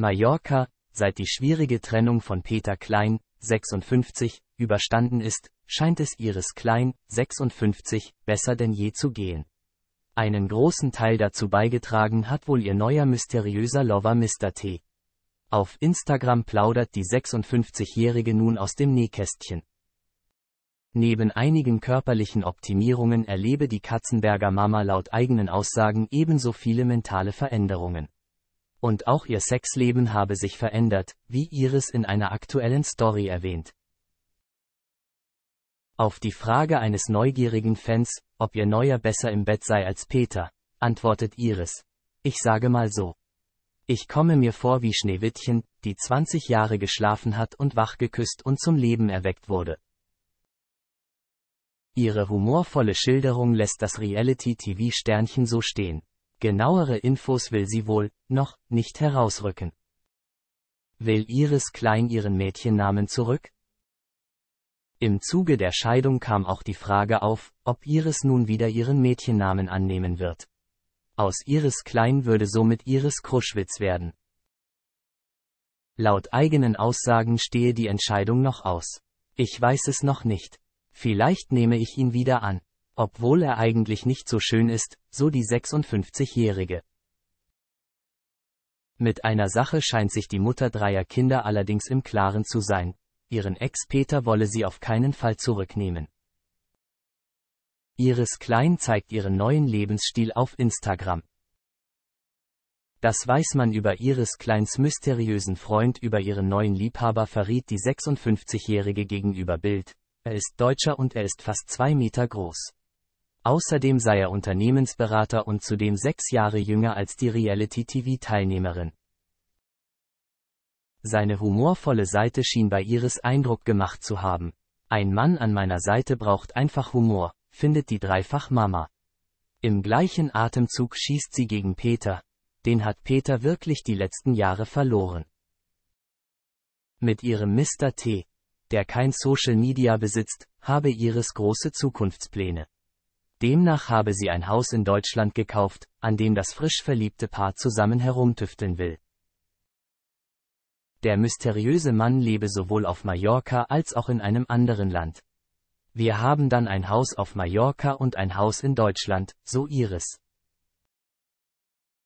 Mallorca, seit die schwierige Trennung von Peter Klein, 56, überstanden ist, scheint es Iris Klein, 56, besser denn je zu gehen. Einen großen Teil dazu beigetragen hat wohl ihr neuer mysteriöser Lover Mr. T. Auf Instagram plaudert die 56-Jährige nun aus dem Nähkästchen. Neben einigen körperlichen Optimierungen erlebe die Katzenberger Mama laut eigenen Aussagen ebenso viele mentale Veränderungen. Und auch ihr Sexleben habe sich verändert, wie Iris in einer aktuellen Story erwähnt. Auf die Frage eines neugierigen Fans, ob ihr Neuer besser im Bett sei als Peter, antwortet Iris. Ich sage mal so. Ich komme mir vor wie Schneewittchen, die 20 Jahre geschlafen hat und wach geküsst und zum Leben erweckt wurde. Ihre humorvolle Schilderung lässt das Reality-TV-Sternchen so stehen. Genauere Infos will sie wohl noch nicht herausrücken. Will Iris Klein ihren Mädchennamen zurück? Im Zuge der Scheidung kam auch die Frage auf, ob Iris nun wieder ihren Mädchennamen annehmen wird. Aus Iris Klein würde somit Iris Kruschwitz werden. Laut eigenen Aussagen stehe die Entscheidung noch aus. Ich weiß es noch nicht. Vielleicht nehme ich ihn wieder an. Obwohl er eigentlich nicht so schön ist, so die 56-Jährige. Mit einer Sache scheint sich die Mutter dreier Kinder allerdings im Klaren zu sein. Ihren Ex-Peter wolle sie auf keinen Fall zurücknehmen. Iris Klein zeigt ihren neuen Lebensstil auf Instagram. Das weiß man über Iris Kleins mysteriösen Freund über ihren neuen Liebhaber verriet die 56-Jährige gegenüber Bild. Er ist Deutscher und er ist fast zwei Meter groß. Außerdem sei er Unternehmensberater und zudem sechs Jahre jünger als die Reality-TV-Teilnehmerin. Seine humorvolle Seite schien bei Iris Eindruck gemacht zu haben. Ein Mann an meiner Seite braucht einfach Humor, findet die Dreifach-Mama. Im gleichen Atemzug schießt sie gegen Peter. Den hat Peter wirklich die letzten Jahre verloren. Mit ihrem Mr. T, der kein Social Media besitzt, habe Iris große Zukunftspläne. Demnach habe sie ein Haus in Deutschland gekauft, an dem das frisch verliebte Paar zusammen herumtüfteln will. Der mysteriöse Mann lebe sowohl auf Mallorca als auch in einem anderen Land. Wir haben dann ein Haus auf Mallorca und ein Haus in Deutschland, so ihres.